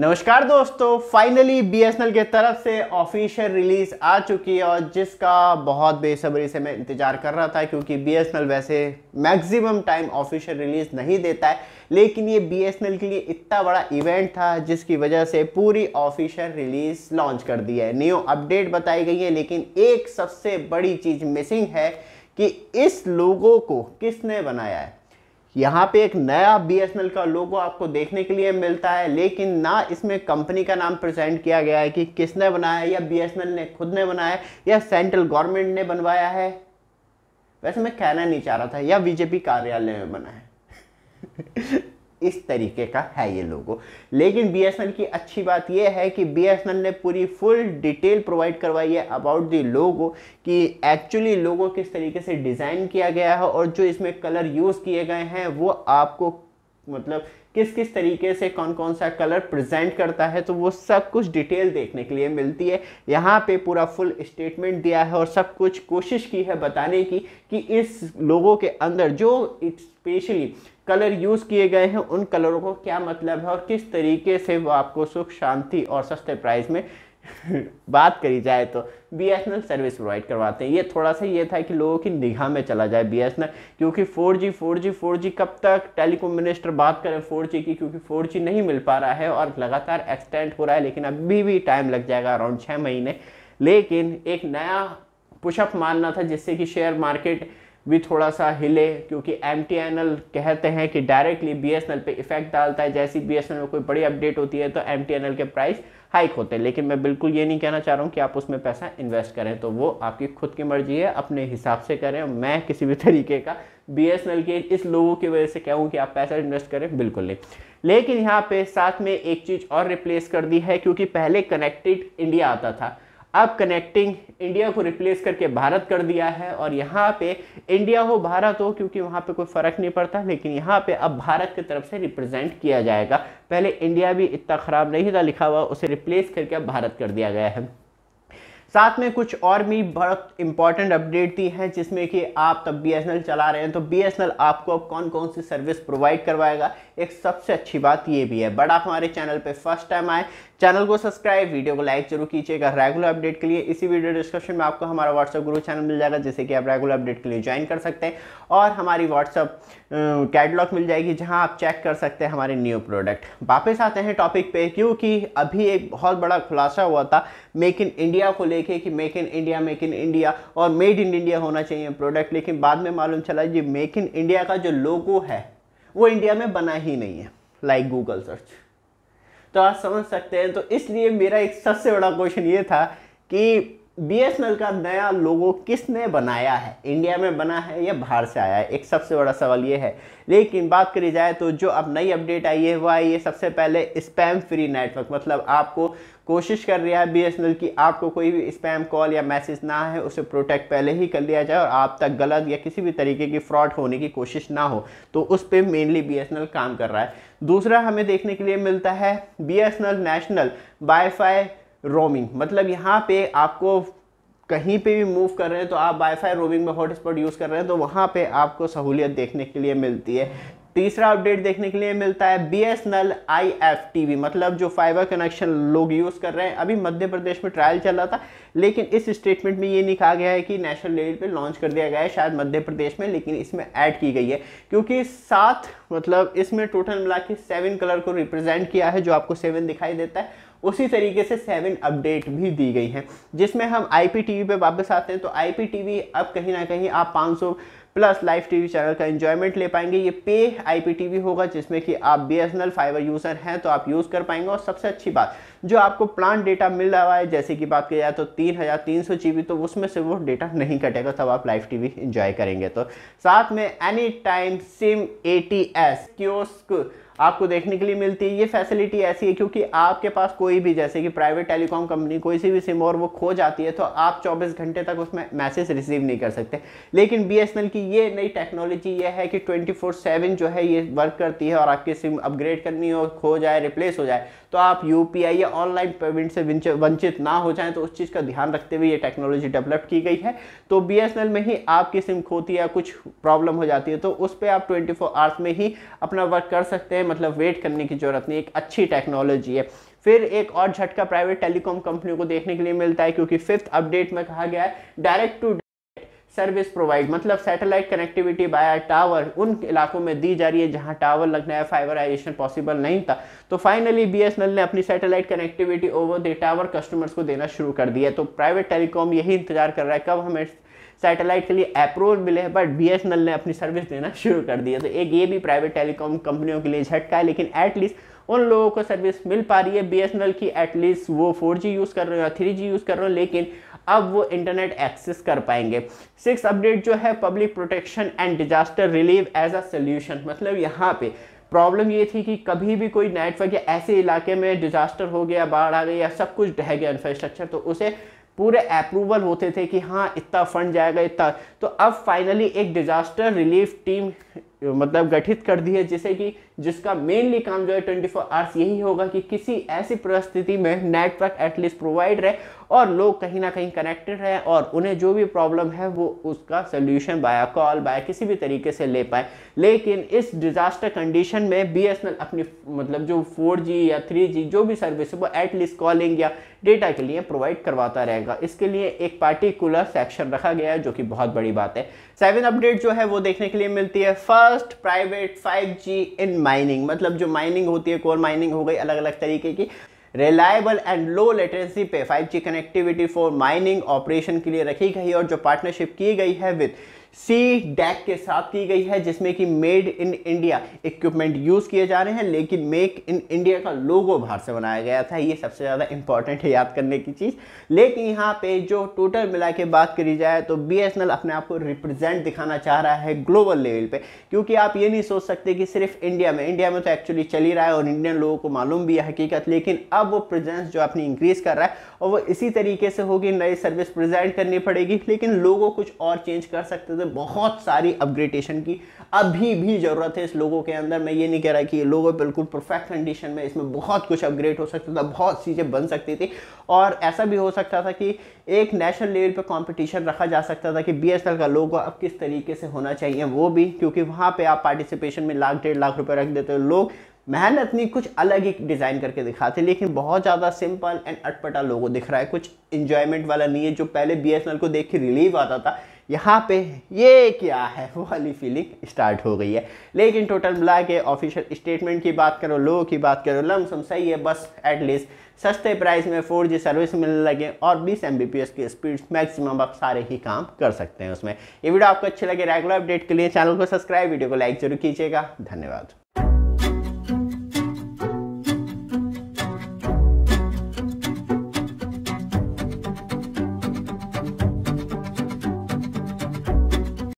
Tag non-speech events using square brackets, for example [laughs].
नमस्कार दोस्तों finally BSNL के तरफ से ऑफिशियल रिलीज़ आ चुकी है और जिसका बहुत बेसब्री से मैं इंतज़ार कर रहा था क्योंकि बीएसएनएल वैसे मैक्सिमम टाइम ऑफिशियल रिलीज़ नहीं देता है लेकिन ये बीएसएनएल के लिए इतना बड़ा इवेंट था जिसकी वजह से पूरी ऑफिशियल रिलीज़ लॉन्च कर दी है न्यू अपडेट बताई गई है लेकिन एक सबसे बड़ी चीज़ मिसिंग है कि इस लोगों को किसने बनाया है यहाँ पे एक नया बी का लोगो आपको देखने के लिए मिलता है लेकिन ना इसमें कंपनी का नाम प्रेजेंट किया गया है कि किसने बनाया है या बी ने खुद ने बनाया है या सेंट्रल गवर्नमेंट ने बनवाया है वैसे मैं कहना नहीं चाह रहा था या बीजेपी कार्यालय में बना है [laughs] इस तरीके का है ये लोगो लेकिन बी की अच्छी बात यह है कि बी ने पूरी फुल डिटेल प्रोवाइड करवाई है अबाउट दी लोगो कि एक्चुअली लोगो किस तरीके से डिज़ाइन किया गया है और जो इसमें कलर यूज़ किए गए हैं वो आपको मतलब किस किस तरीके से कौन कौन सा कलर प्रेजेंट करता है तो वो सब कुछ डिटेल देखने के लिए मिलती है यहाँ पे पूरा फुल स्टेटमेंट दिया है और सब कुछ कोशिश की है बताने की कि इस लोगों के अंदर जो स्पेशली कलर यूज़ किए गए हैं उन कलरों को क्या मतलब है और किस तरीके से वो आपको सुख शांति और सस्ते प्राइस में बात करी जाए तो बी सर्विस प्रोवाइड करवाते हैं ये थोड़ा सा ये था कि लोगों की निगाह में चला जाए बी क्योंकि 4G 4G 4G कब तक टेलीकॉम मिनिस्टर बात करें 4G की क्योंकि 4G नहीं मिल पा रहा है और लगातार एक्सटेंड हो रहा है लेकिन अभी भी टाइम लग जाएगा अराउंड छः महीने लेकिन एक नया पुशअप मानना था जिससे कि शेयर मार्केट भी थोड़ा सा हिले क्योंकि एम कहते हैं कि डायरेक्टली बी पे इफेक्ट डालता है जैसी बी में कोई बड़ी अपडेट होती है तो एम के प्राइस हाइक होते हैं लेकिन मैं बिल्कुल ये नहीं कहना चाह रहा हूँ कि आप उसमें पैसा इन्वेस्ट करें तो वो आपकी खुद की मर्जी है अपने हिसाब से करें मैं किसी भी [laughs] तरीके का बी एस एल के इस लोगों की वजह से कहूँ कि आप पैसा इन्वेस्ट करें बिल्कुल नहीं लेकिन यहाँ पे साथ में एक चीज़ और रिप्लेस कर दी है क्योंकि पहले कनेक्टेड इंडिया आता था अब कनेक्टिंग इंडिया को रिप्लेस करके भारत कर दिया है और यहाँ पे इंडिया हो भारत हो क्योंकि वहाँ पे कोई फ़र्क नहीं पड़ता लेकिन यहाँ पे अब भारत की तरफ से रिप्रेजेंट किया जाएगा पहले इंडिया भी इतना ख़राब नहीं था लिखा हुआ उसे रिप्लेस करके अब भारत कर दिया गया है साथ में कुछ और भी बहुत इंपॉर्टेंट अपडेट दी हैं जिसमें कि आप तब बी चला रहे हैं तो बी आपको अब कौन कौन सी सर्विस प्रोवाइड करवाएगा एक सबसे अच्छी बात ये भी है बड़ा हमारे चैनल पे फर्स्ट टाइम आए चैनल को सब्सक्राइब वीडियो को लाइक जरूर कीजिएगा रेगुलर अपडेट के लिए इसी वीडियो डिस्क्रिप्शन में आपको हमारा व्हाट्सअप ग्रुप चैनल मिल जाएगा जिसे कि आप रेगुलर अपडेट के लिए ज्वाइन कर सकते हैं और हमारी व्हाट्सअप अं, कैटलॉग मिल जाएगी जहां आप चेक कर सकते हैं हमारे न्यू प्रोडक्ट वापस आते हैं टॉपिक पे क्योंकि अभी एक बहुत बड़ा खुलासा हुआ था मेक इन इंडिया को लेके कि make in India make in India और मेड इन इंडिया होना चाहिए प्रोडक्ट लेकिन बाद में मालूम चला जी मेक इन इंडिया का जो लोगो है वो इंडिया में बना ही नहीं है लाइक गूगल सर्च तो आप समझ सकते हैं तो इसलिए मेरा एक सबसे बड़ा क्वेश्चन ये था कि बीएसएनएल का नया लोगो किसने बनाया है इंडिया में बना है या बाहर से आया है एक सबसे बड़ा सवाल ये है लेकिन बात करी जाए तो जो अब नई अपडेट आई है वह आई है सबसे पहले स्पैम फ्री नेटवर्क मतलब आपको कोशिश कर रहा है बीएसएनएल की आपको कोई भी स्पैम कॉल या मैसेज ना है उसे प्रोटेक्ट पहले ही कर लिया जाए और आप तक गलत या किसी भी तरीके की फ्रॉड होने की कोशिश ना हो तो उस पर मेनली एल काम कर रहा है दूसरा हमें देखने के लिए मिलता है एल नेशनल वाईफाई रोमिंग मतलब यहाँ पे आपको कहीं पे भी मूव कर रहे हैं तो आप वाईफाई रोमिंग में हॉटस्पॉट यूज़ कर रहे हैं तो वहाँ पे आपको सहूलियत देखने के लिए मिलती है तीसरा अपडेट देखने के लिए मिलता है B S N L I F T V मतलब जो फाइबर कनेक्शन लोग यूज़ कर रहे हैं अभी मध्य प्रदेश में ट्रायल चल रहा था लेकिन इस स्टेटमेंट में ये नहीं कहा गया है कि नेशनल लेवल पे लॉन्च कर दिया गया है शायद मध्य प्रदेश में लेकिन इसमें ऐड की गई है क्योंकि सात मतलब इसमें टोटल मिला के सेवन कलर को रिप्रेजेंट किया है जो आपको सेवन दिखाई देता है उसी तरीके से सेवन अपडेट भी दी गई हैं जिसमें हम आई पी पे वापस आते हैं तो आई पी अब कहीं ना कहीं आप 500 प्लस लाइव टीवी चैनल का इन्जॉयमेंट ले पाएंगे ये पे आईपीटीवी होगा जिसमें कि आप बी एस फाइबर यूज़र हैं तो आप यूज़ कर पाएंगे और सबसे अच्छी बात जो आपको प्लान डेटा मिल रहा है जैसे कि बात की जाए तो तीन हज़ार तीन सौ जी बी तो उसमें से वो डेटा नहीं कटेगा तब आप लाइव वी इन्जॉय करेंगे तो साथ में any time SIM A T S kiosk आपको देखने के लिए मिलती है ये फैसिलिटी ऐसी है क्योंकि आपके पास कोई भी जैसे कि प्राइवेट टेलीकॉम कंपनी कोई सी भी सिम और वो खो जाती है तो आप 24 घंटे तक उसमें मैसेज रिसीव नहीं कर सकते लेकिन बी की ये नई टेक्नोलॉजी ये है कि ट्वेंटी जो है ये वर्क करती है और आपकी सिम अपग्रेड करनी हो खो जाए रिप्लेस हो जाए तो आप यूपीआई या ऑनलाइन पेमेंट से वंचित ना हो जाएं तो उस चीज़ का ध्यान रखते हुए ये टेक्नोलॉजी डेवलप की गई है तो बी में ही आपकी सिम खोती या कुछ प्रॉब्लम हो जाती है तो उस पर आप ट्वेंटी आवर्स में ही अपना वर्क कर सकते हैं मतलब वेट करने की ज़रूरत नहीं एक अच्छी टेक्नोलॉजी है फिर एक और झटका प्राइवेट टेलीकॉम कंपनी को देखने के लिए मिलता है क्योंकि फिफ्थ अपडेट में कहा गया है डायरेक्ट टू सर्विस प्रोवाइड मतलब सैटेलाइट कनेक्टिविटी बाय टावर उन इलाकों में दी जा रही है जहां टावर लगना है फाइबराइजेशन पॉसिबल नहीं था तो फाइनली बीएसएनएल ने अपनी satellite connectivity over the tower customers को देना शुरू कर दिया तो प्राइवेट टेलीकॉम यही इंतजार कर रहा है कब हमें सैटेलाइट के लिए अप्रूवल मिले हैं बट बी ने अपनी सर्विस देना शुरू कर दिया तो एक ये भी प्राइवेट टेलीकॉम कंपनियों के लिए झटका है लेकिन एटलीस्ट उन लोगों को सर्विस मिल पा रही है बी की एटलीस्ट वो फोर यूज़ कर रहे हो या थ्री यूज़ कर रहे हो लेकिन अब वो इंटरनेट एक्सेस कर पाएंगे सिक्स अपडेट जो है public protection and disaster relief as a solution मतलब यहाँ पे प्रॉब्लम ये थी कि कभी भी कोई नेटवर्क या ऐसे इलाके में डिजास्टर हो गया बाढ़ आ गई या सब कुछ ढह गया इंफ्रास्ट्रक्चर तो उसे पूरे अप्रूवल होते थे कि हाँ इतना फंड जाएगा इतना तो अब फाइनली एक डिजास्टर रिलीफ टीम मतलब गठित कर दी है जिसे कि जिसका मेनली काम जो है 24 फोर आवर्स यही होगा कि किसी ऐसी परिस्थिति में नेटवर्क एटलीस्ट प्रोवाइड रहे और लोग कहीं ना कहीं कनेक्टेड रहें और उन्हें जो भी प्रॉब्लम है वो उसका सोल्यूशन बाया कॉल बाय किसी भी तरीके से ले पाए लेकिन इस डिज़ास्टर कंडीशन में बी अपनी मतलब जो फोर या थ्री जो भी सर्विस है वो एटलीस्ट कॉलिंग या डेटा के लिए प्रोवाइड करवाता रहेगा इसके लिए एक पार्टिकुलर सेक्शन रखा गया है जो कि बहुत बड़ी बात है सेवन अपडेट जो है वो देखने के लिए मिलती है first private 5G in mining मतलब जो माइनिंग होती है कोर माइनिंग हो गई अलग अलग तरीके की रिलायबल एंड लो लेटेंसी पे 5G connectivity for mining operation के लिए रखी गई और जो पार्टनरशिप की गई है विथ सी डैक के साथ की गई है जिसमें कि made in India equipment use किए जा रहे हैं लेकिन मेक इन इंडिया का लोगो बाहर से बनाया गया था ये सबसे ज़्यादा इंपॉर्टेंट है याद करने की चीज़ लेकिन यहाँ पे जो टोटल मिला के बात करी जाए तो बी अपने आप को रिप्रेजेंट दिखाना चाह रहा है ग्लोबल लेवल पर क्योंकि आप ये नहीं सोच सकते कि सिर्फ इंडिया में इंडिया में तो एक्चुअली चल ही रहा है और इंडियन लोगों को मालूम भी है हकीकत लेकिन अब वो प्रेजेंस जो अपनी इंक्रीज़ कर रहा है और वो इसी तरीके से होगी नई सर्विस प्रेजेंट करनी पड़ेगी लेकिन लोगों कुछ और चेंज कर सकते थे में बहुत सारी अपग्रेडेशन की अभी भी ज़रूरत है इस लोगों के अंदर मैं ये नहीं कह रहा कि ये लोगो बिल्कुल परफेक्ट कंडीशन में इसमें बहुत कुछ अपग्रेड हो सकता था बहुत चीज़ें बन सकती थी और ऐसा भी हो सकता था कि एक नेशनल लेवल पर कॉम्पिटिशन रखा जा सकता था कि बी का लोगो अब किस तरीके से होना चाहिए वो भी क्योंकि वहाँ पर आप पार्टिसिपेशन में लाख डेढ़ लाख रुपये रख देते हो लोग मेहनत नहीं कुछ अलग ही डिज़ाइन करके दिखाते लेकिन बहुत ज़्यादा सिंपल एंड अटपटा लोगो दिख रहा है कुछ इन्जॉयमेंट वाला नहीं है जो पहले बी को देख के रिलीव आता था यहाँ पे ये क्या है [laughs] वो वाली फीलिंग स्टार्ट हो गई है लेकिन टोटल मिला के ऑफिशियल स्टेटमेंट की बात करो लो की बात करो लमसम सही है बस एटलीस्ट सस्ते प्राइस में फोर जी सर्विस मिलने लगे और बीस एम की स्पीड मैक्सिमम आप सारे ही काम कर सकते हैं उसमें ये वीडियो आपको अच्छे लगे रेगुलर अपडेट के लिए चैनल को सब्सक्राइब वीडियो को लाइक जरूर कीजिएगा धन्यवाद